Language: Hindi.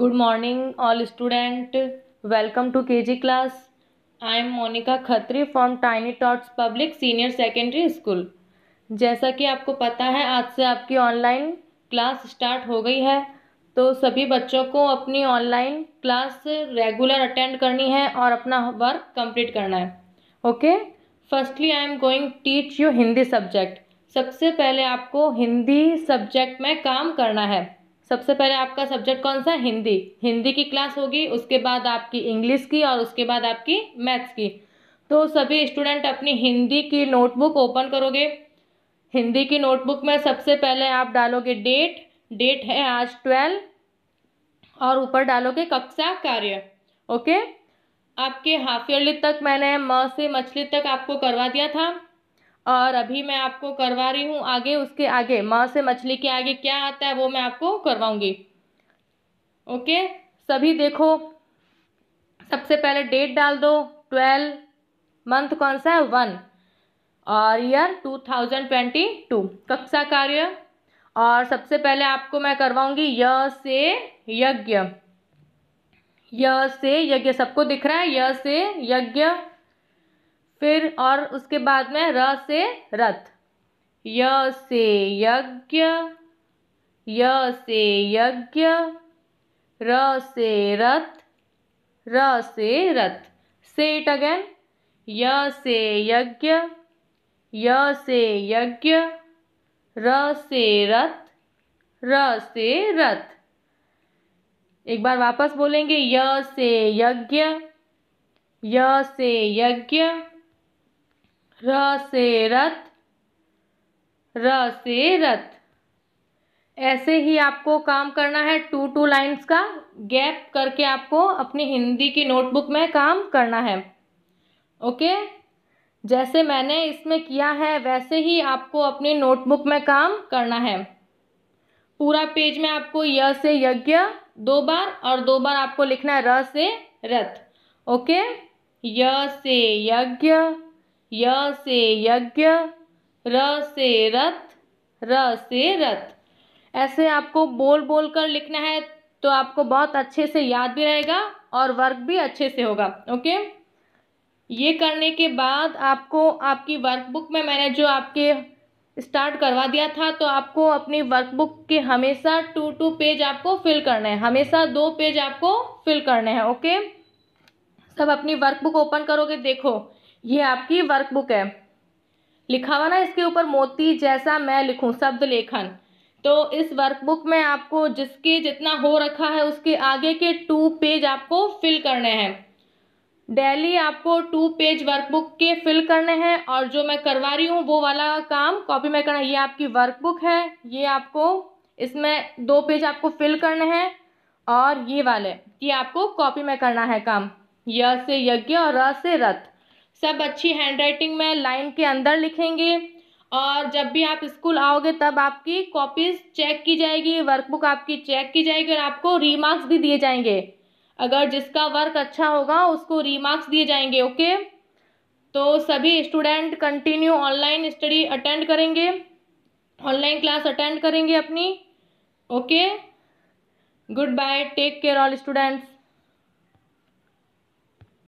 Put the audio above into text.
good morning all student welcome to K G class I am Monika Khatri from tiny tots public senior secondary school जैसा कि आपको पता है आज से आपकी ऑनलाइन क्लास स्टार्ट हो गई है तो सभी बच्चों को अपनी ऑनलाइन क्लास रेगुलर अटेंड करनी है और अपना वर्क कंप्लीट करना है okay firstly I am going teach you Hindi subject सबसे पहले आपको हिंदी सब्जेक्ट में काम करना है सबसे पहले आपका सब्जेक्ट कौन सा हिंदी हिंदी की क्लास होगी उसके बाद आपकी इंग्लिश की और उसके बाद आपकी मैथ्स की तो सभी स्टूडेंट अपनी हिंदी की नोटबुक ओपन करोगे हिंदी की नोटबुक में सबसे पहले आप डालोगे डेट डेट है आज ट्वेल्व और ऊपर डालोगे कक्षा कार्य ओके आपके हाफ ईयरली तक मैंने म से मछली तक आपको करवा दिया था और अभी मैं आपको करवा रही हूँ आगे उसके आगे माँ से मछली के आगे क्या आता है वो मैं आपको करवाऊंगी ओके सभी देखो सबसे पहले डेट डाल दो ट्वेल्व मंथ कौन सा है वन और year two thousand twenty two कक्षा कार्य और सबसे पहले आपको मैं करवाऊंगी य से यज्ञ य से यज्ञ सबको दिख रहा है य से यज्ञ फिर और उसके बाद में र से रथ य से यज्ञ य से यज्ञ र से रथ र से रथ से इट अगेन य से यज्ञ य से यज्ञ र से रथ र से रथ एक बार वापस बोलेंगे य से यज्ञ य से यज्ञ र से रथ र से रथ ऐसे ही आपको काम करना है टू टू लाइंस का गैप करके आपको अपनी हिंदी की नोटबुक में काम करना है ओके जैसे मैंने इसमें किया है वैसे ही आपको अपनी नोटबुक में काम करना है पूरा पेज में आपको य से यज्ञ दो बार और दो बार आपको लिखना है र से रथ ओके य से यज्ञ य से यज्ञ र से रथ र से रथ ऐसे आपको बोल बोल कर लिखना है तो आपको बहुत अच्छे से याद भी रहेगा और वर्क भी अच्छे से होगा ओके ये करने के बाद आपको आपकी वर्कबुक में मैंने जो आपके स्टार्ट करवा दिया था तो आपको अपनी वर्कबुक के हमेशा टू टू पेज आपको फिल करना है हमेशा दो पेज आपको फिल करने हैं ओके सब अपनी वर्कबुक ओपन करोगे देखो ये आपकी वर्कबुक है लिखा हुआ ना इसके ऊपर मोती जैसा मैं लिखूं शब्द लेखन तो इस वर्कबुक में आपको जिसके जितना हो रखा है उसके आगे के टू पेज आपको फिल करने हैं डेली आपको टू पेज वर्कबुक के फिल करने हैं और जो मैं करवा रही हूँ वो वाला काम कॉपी में करना ये आपकी वर्कबुक है ये आपको इसमें दो पेज आपको फिल करने हैं और ये वाले ये आपको कॉपी में करना है काम य से यज्ञ और र से रथ सब अच्छी हैंड राइटिंग में लाइन के अंदर लिखेंगे और जब भी आप स्कूल आओगे तब आपकी कॉपीज़ चेक की जाएगी वर्कबुक आपकी चेक की जाएगी और आपको रीमार्क्स भी दिए जाएंगे अगर जिसका वर्क अच्छा होगा उसको रीमार्क्स दिए जाएंगे ओके तो सभी student continue online study attend करेंगे ऑनलाइन क्लास अटेंड करेंगे अपनी okay good bye take care all students